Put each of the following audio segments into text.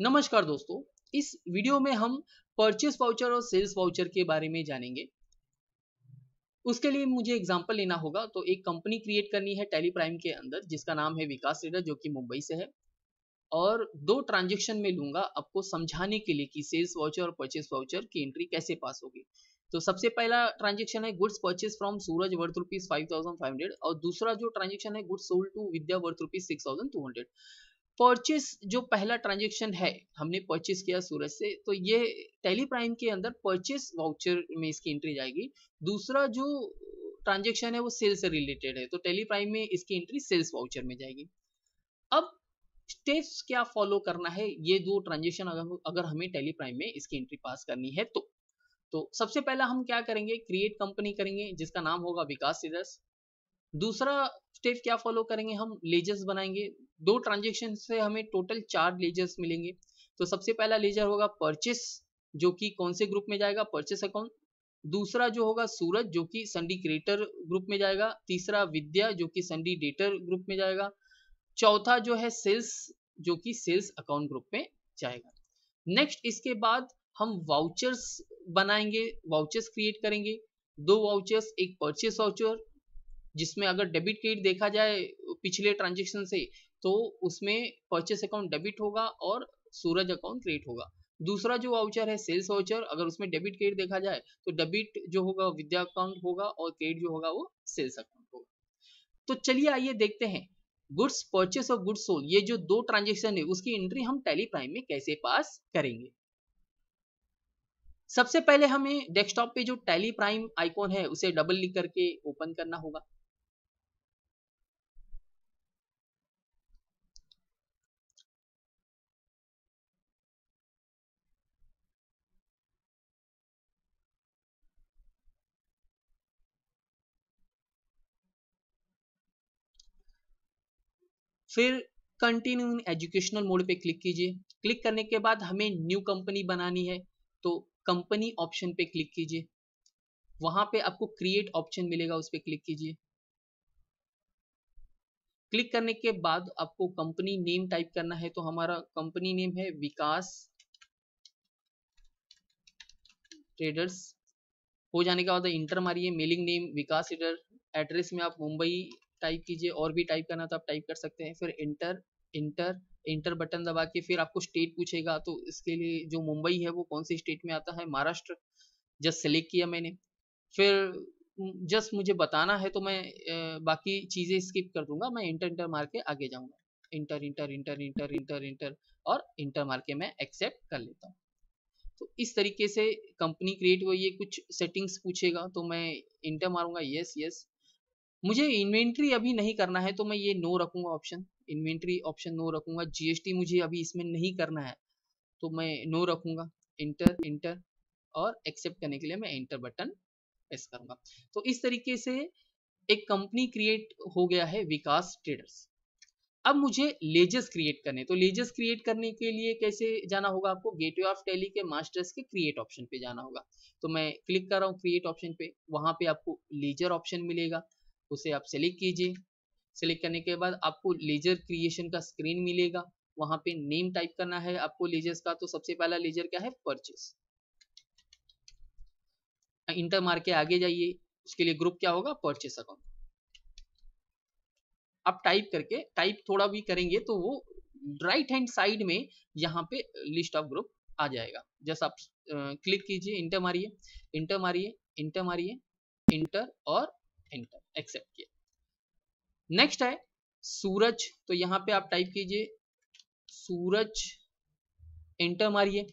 नमस्कार दोस्तों इस वीडियो में हम परचेस वाउचर और सेल्स वाउचर के बारे में जानेंगे उसके लिए मुझे एग्जाम्पल लेना होगा तो एक कंपनी क्रिएट करनी है टेली प्राइम के अंदर जिसका नाम है विकास रेडर जो कि मुंबई से है और दो ट्रांजेक्शन में लूंगा आपको समझाने के लिए कि सेल्स वाउचर और परचेस वाउचर की एंट्री कैसे पास होगी तो सबसे पहला ट्रांजेक्शन है goods purchase from Suraj worth rupees five thousand five hundred और दूसरा जो ट्रांजेक्शन है goods sold to Vidya worth rupees six thousand two hundred purchase जो पहला ट्रांजेक्शन है हमने परचेस किया सूरज से तो ये टेली प्राइम के अंदर परचेस वाउचर में इसकी एंट्री जाएगी दूसरा जो ट्रांजेक्शन है वो सेल से रिलेटेड है तो टेली प्राइम में इसकी एंट्री सेल्स वाउचर में जाएगी अब स्टेप्स क्या फॉलो करना है ये दो ट्रांजेक्शन अगर अगर हमें टेली प्राइम में इसकी एंट्री पास करनी है तो तो सबसे पहला हम क्या करेंगे क्रिएट कंपनी करेंगे जिसका नाम होगा विकास सीडर्स दूसरा स्टेप क्या फॉलो करेंगे हम लेजर्स बनाएंगे दो ट्रांजेक्शन से हमें टोटल चार लेजर्स मिलेंगे तो सबसे पहला लेजर होगा परचेस जो कि कौन से ग्रुप में जाएगा परचेस अकाउंट दूसरा जो होगा सूरज जो कि क्रिएटर ग्रुप में जाएगा तीसरा विद्या जो कि डेटर ग्रुप में जाएगा चौथा जो है सेल्स जो कि सेल्स अकाउंट ग्रुप में जाएगा नेक्स्ट इसके बाद हम वाउचर्स बनाएंगे वाउचर्स क्रिएट करेंगे दो वाउचर्स एक परचेस वाउचर जिसमें अगर डेबिट क्रेडिट देखा जाए पिछले ट्रांजेक्शन से तो उसमें परचेस अकाउंट डेबिट होगा और सूरज अकाउंट क्रेडिट होगा दूसरा जो वाउचर है सेल्स वाउचर अगर उसमें डेबिट क्रेडिट देखा जाए तो डेबिट जो होगा विद्या अकाउंट होगा और क्रेडिट जो होगा वो सेल्स अकाउंट होगा तो चलिए आइए देखते हैं गुड्स परचेस और गुड्स सोल ये जो दो ट्रांजेक्शन है उसकी एंट्री हम टैली प्राइम में कैसे पास करेंगे सबसे पहले हमें डेस्कटॉप पे जो टैली प्राइम आइकॉन है उसे डबल लिख करके ओपन करना होगा फिर कंटिन्यू इन एजुकेशनल मोड पे क्लिक कीजिए क्लिक करने के बाद हमें न्यू कंपनी बनानी है तो कंपनी ऑप्शन पे क्लिक कीजिए वहां पे आपको क्रिएट ऑप्शन मिलेगा उस पर क्लिक कीजिए क्लिक करने के बाद आपको कंपनी नेम टाइप करना है तो हमारा कंपनी नेम है विकास ट्रेडर्स हो जाने के बाद इंटर मारिए mailing name Vikas trader address में आप मुंबई टाइप कीजिए और भी टाइप करना तो आप टाइप कर सकते हैं फिर इंटर इंटर इंटर बटन दबा के फिर आपको स्टेट पूछेगा तो इसके लिए जो मुंबई है वो कौन सी स्टेट में आता है महाराष्ट्र जस्ट सेलेक्ट किया मैंने फिर जस्ट मुझे बताना है तो मैं बाकी चीज़ें स्किप कर दूंगा मैं इंटर इंटर मार के आगे जाऊंगा enter enter enter enter enter enter और इंटर मार के मैं एक्सेप्ट कर लेता हूँ तो इस तरीके से कंपनी क्रिएट हुई है कुछ सेटिंग्स पूछेगा तो मैं इंटर मारूंगा यस यस मुझे इन्वेंट्री अभी नहीं करना है तो मैं ये नो रखूंगा ऑप्शन इन्वेंट्री ऑप्शन नो रखूंगा जीएसटी मुझे अभी इसमें नहीं करना है तो मैं नो रखूंगा इंटर इंटर और एक्सेप्ट करने के लिए मैं इंटर बटन प्रेस करूंगा तो इस तरीके से एक कंपनी क्रिएट हो गया है विकास ट्रेडर्स अब मुझे लेजर्स क्रिएट करने तो लेजर्स क्रिएट करने के लिए कैसे जाना होगा आपको गेटवे ऑफ टेली के मास्टर्स के क्रिएट ऑप्शन पे जाना होगा तो मैं क्लिक कर रहा हूँ क्रिएट ऑप्शन पे वहां पे आपको लेजर ऑप्शन मिलेगा उसे आप सेलेक्ट कीजिए सेलेक्ट करने के बाद आपको लेजर क्रिएशन का स्क्रीन मिलेगा वहां पे नेम टाइप करना है आपको लेजर्स का तो सबसे पहला लेजर क्या है परचेस इंटर मार के आगे जाइए उसके लिए ग्रुप क्या होगा परचेस अकाउंट आप टाइप करके टाइप थोड़ा भी करेंगे तो वो राइट हैंड साइड में यहाँ पे लिस्ट ऑफ ग्रुप आ जाएगा जैसा आप क्लिक कीजिए इंटर मारिए इंटर मारिए इंटर मारिए इंटर और एंटर एक्सेप्ट किया नेक्स्ट है सूरज तो यहां पे आप टाइप कीजिए सूरज एंटर मारिए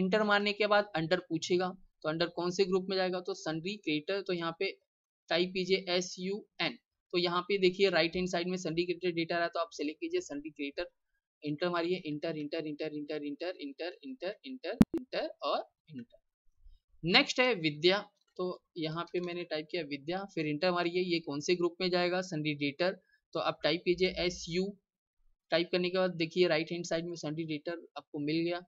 एंटर मारने के बाद अंडर पूछेगा तो अंडर कौन से ग्रुप में जाएगा तो सनरी क्रिएटर तो यहाँ पे टाइप कीजिए एस यू एन तो यहाँ पे देखिए राइट हैंड साइड में सनरी क्रिएटर डेटा रहा तो आप सेलेक्ट कीजिए सनरी क्रिएटर इंटर मारिए enter enter enter enter enter enter enter enter enter और इंटर नेक्स्ट है विद्या तो यहाँ पे मैंने टाइप किया विद्या फिर इंटर मारिए ये कौन से ग्रुप में जाएगा डेटर तो आप टाइप कीजिए एस यू टाइप करने के बाद देखिए राइट हैंड साइड में डेटर आपको मिल गया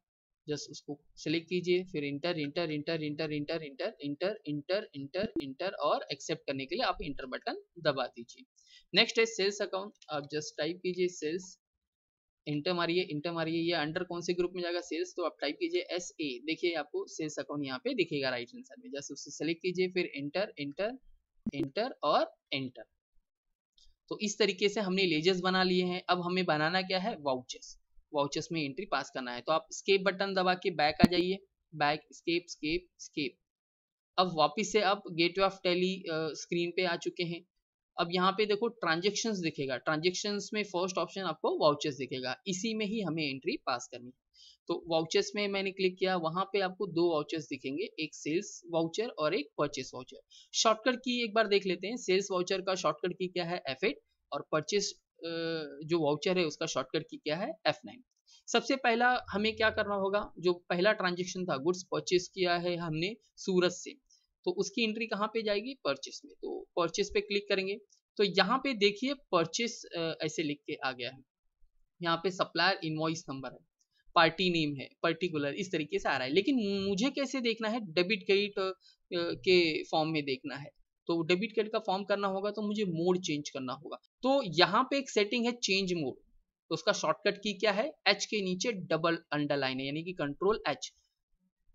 जस्ट उसको सेलेक्ट कीजिए फिर enter enter enter enter enter enter enter enter enter enter और एक्सेप्ट करने के लिए आप इंटर बटन दबा दीजिए नेक्स्ट है सेल्स अकाउंट आप जस्ट टाइप कीजिए सेल्स इंटर मारिए इंटर मारिए ये अंडर कौन से ग्रुप में जाएगा सेल्स तो आप टाइप कीजिए एस ए देखिए आपको सेल्स अकाउंट यहाँ पे दिखेगा राइट हैंड साइड में जैसे उससे सेलेक्ट कीजिए फिर एंटर एंटर एंटर और एंटर तो इस तरीके से हमने लेजर्स बना लिए हैं अब हमें बनाना क्या है वाउचर्स वाउचर्स में एंट्री पास करना है तो आप स्केप बटन दबा के बैक आ जाइए बैक स्केप स्केप स्केप अब वापिस से आप गेटवे ऑफ टेली स्क्रीन पे आ चुके हैं अब यहाँ पे देखो ट्रांजेक्शन दिखेगा ट्रांजेक्शन में फर्स्ट ऑप्शन आपको वाउचर्स दिखेगा इसी में ही हमें एंट्री पास करनी है तो वाउचर्स में मैंने क्लिक किया वहां पे आपको दो वाउचर्स दिखेंगे एक सेल्स वाउचर और एक परचेस वाउचर शॉर्टकट की एक बार देख लेते हैं सेल्स वाउचर का शॉर्टकट की क्या है एफ और परचेस जो वाउचर है उसका शॉर्टकट की क्या है एफ सबसे पहला हमें क्या करना होगा जो पहला ट्रांजेक्शन था गुड्स परचेस किया है हमने सूरत से तो उसकी एंट्री कहाँ पे जाएगी परचेस में तो परचेस पे क्लिक करेंगे तो यहाँ पे देखिए परचेस ऐसे लिख के आ गया है यहाँ पे सप्लायर इनवॉइस नंबर है पार्टी नेम है पर्टिकुलर इस तरीके से आ रहा है लेकिन मुझे कैसे देखना है डेबिट क्रेडिट के फॉर्म में देखना है तो डेबिट कार्ड का फॉर्म करना होगा तो मुझे मोड चेंज करना होगा तो यहाँ पे एक सेटिंग है चेंज मोड तो उसका शॉर्टकट की क्या है एच के नीचे डबल अंडरलाइन है यानी कि कंट्रोल एच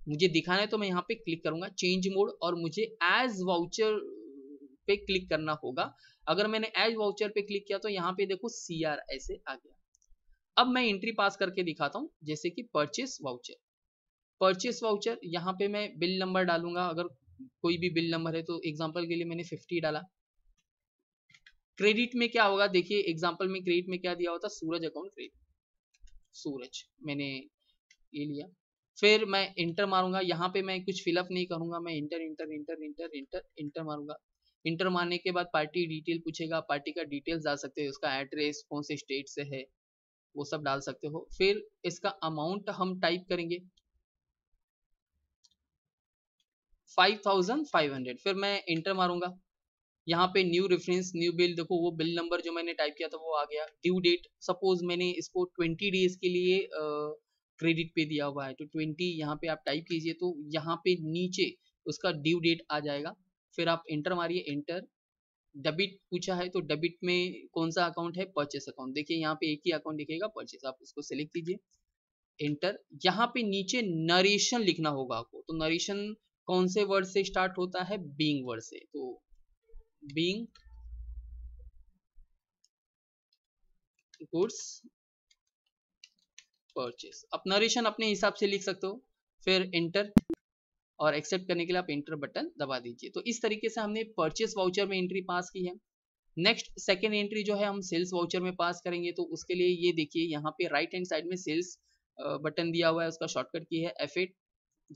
मुझे दिखाना है तो मैं यहाँ पे क्लिक करूंगा चेंज मोड और मुझे एज वाउचर पे क्लिक करना होगा अगर मैंने एज वाउचर पे क्लिक किया तो यहाँ पे देखो सी आर ऐसे आ गया अब मैं एंट्री पास करके दिखाता हूँ जैसे कि परचेस वाउचर परचेस वाउचर यहाँ पे मैं बिल नंबर डालूंगा अगर कोई भी बिल नंबर है तो एग्जाम्पल के लिए मैंने फिफ्टी डाला क्रेडिट में क्या होगा देखिए एग्जाम्पल में क्रेडिट में क्या दिया होता सूरज अकाउंट क्रेडिट सूरज मैंने ये लिया फिर मैं इंटर मारूंगा यहाँ पे मैं कुछ फिलअप नहीं करूंगा मैं enter enter enter enter enter enter मारूंगा इंटर मारने के बाद पार्टी डिटेल पूछेगा पार्टी का डिटेल्स डाल सकते हो उसका एड्रेस कौन से स्टेट से है वो सब डाल सकते हो फिर इसका अमाउंट हम टाइप करेंगे 5500 फिर मैं इंटर मारूंगा यहाँ पे न्यू रेफरेंस न्यू बिल देखो वो बिल नंबर जो मैंने टाइप किया था वो आ गया ड्यू डेट सपोज मैंने इसको 20 डेज के लिए आ, क्रेडिट पे दिया हुआ है तो ट्वेंटी यहाँ पे आप टाइप कीजिए तो यहाँ पे नीचे उसका ड्यू डेट आ जाएगा फिर आप एंटर मारिए एंटर डेबिट पूछा है तो डेबिट में कौन सा अकाउंट है परचेस अकाउंट देखिए यहाँ पे एक ही अकाउंट दिखेगा परचेस आप उसको सेलेक्ट कीजिए एंटर यहाँ पे नीचे नरेशन लिखना होगा आपको तो नरेशन कौन से वर्ड से स्टार्ट होता है बींग वर्ड से तो बींग गुड्स परचेस आप नरेशन अपने हिसाब से लिख सकते हो फिर इंटर और एक्सेप्ट करने के लिए आप इंटर बटन दबा दीजिए तो इस तरीके से हमने परचेस वाउचर में एंट्री पास की है नेक्स्ट सेकेंड एंट्री जो है हम सेल्स वाउचर में पास करेंगे तो उसके लिए ये देखिए यहाँ पे राइट हैंड साइड में सेल्स बटन दिया हुआ है उसका शॉर्टकट की है एफ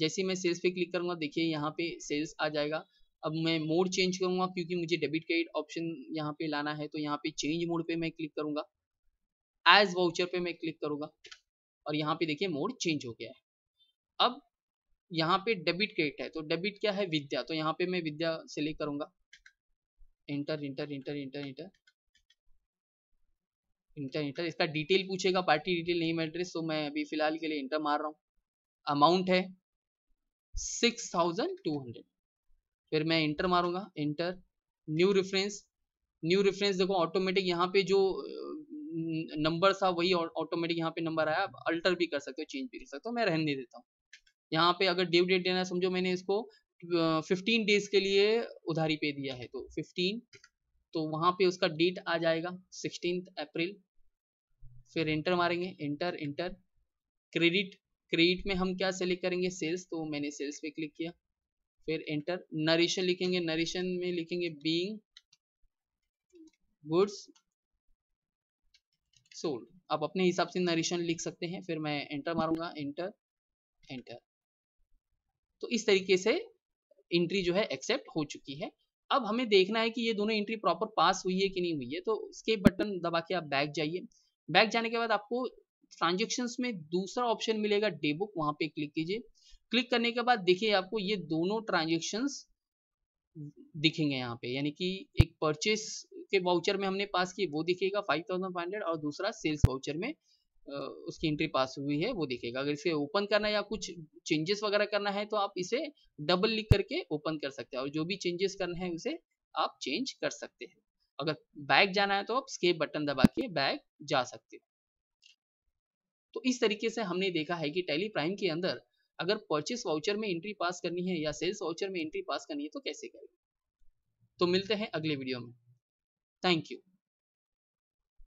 जैसे मैं सेल्स पे क्लिक करूंगा देखिए यहाँ पे सेल्स आ जाएगा अब मैं मोड चेंज करूंगा क्योंकि मुझे डेबिट क्रेडिट ऑप्शन यहाँ पे लाना है तो यहाँ पे चेंज मोड पे मैं क्लिक करूंगा एज वाउचर पे मैं क्लिक करूंगा और यहाँ पे देखिए मोड चेंज हो गया है अब यहाँ पे डेबिट क्रेडिट है तो डेबिट क्या है विद्या तो यहाँ पे मैं विद्या सेलेक्ट करूंगा enter enter enter enter enter enter enter इसका डिटेल पूछेगा पार्टी डिटेल नेम एड्रेस तो मैं अभी फिलहाल के लिए इंटर मार रहा हूँ अमाउंट है सिक्स थाउजेंड टू हंड्रेड फिर मैं इंटर मारूंगा enter new reference new reference देखो ऑटोमेटिक यहाँ पे जो नंबर था वही ऑटोमेटिक यहाँ पे नंबर आया आप अल्टर भी कर सकते हो चेंज भी कर सकते हो मैं रहने देता हूँ यहाँ पे अगर ड्यू डेट देना समझो मैंने इसको फिफ्टीन डेज के लिए उधारी पे दिया है तो फिफ्टीन तो वहां पे उसका डेट आ जाएगा सिक्सटीन अप्रैल फिर एंटर मारेंगे इंटर इंटर क्रेडिट क्रेडिट में हम क्या सेलेक्ट करेंगे सेल्स तो मैंने सेल्स पे क्लिक किया फिर एंटर नरेशन लिखेंगे नरेशन में लिखेंगे बीइंग गुड्स सोल्ड आप अपने हिसाब से नरेशन लिख सकते हैं फिर मैं एंटर मारूंगा एंटर एंटर तो इस तरीके से एंट्री जो है एक्सेप्ट हो चुकी है अब हमें देखना है कि ये दोनों एंट्री प्रॉपर पास हुई है कि नहीं हुई है तो स्केप बटन दबा के आप बैक जाइए बैक जाने के बाद आपको ट्रांजेक्शन में दूसरा ऑप्शन मिलेगा डे बुक वहां पर क्लिक कीजिए क्लिक करने के बाद देखिए आपको ये दोनों ट्रांजेक्शन दिखेंगे यहाँ पे यानी कि एक परचेस के वाउचर में हमने पास की वो दिखेगा फाइव थाउजेंड फाइव हंड्रेड और दूसरा सेल्स वाउचर में उसकी एंट्री पास हुई है वो दिखेगा अगर इसे ओपन करना है या कुछ चेंजेस वगैरह करना है तो आप इसे डबल लिख करके ओपन कर सकते हैं और जो भी चेंजेस करना है उसे आप चेंज कर सकते हैं अगर बैग जाना है तो आप स्केप बटन दबा के बैग जा सकते हो तो इस तरीके से हमने देखा है कि टेली प्राइम के अंदर अगर परचेस वाउचर में एंट्री पास करनी है या सेल्स वाउचर में एंट्री पास करनी है तो कैसे करें तो मिलते हैं अगले वीडियो में Thank you.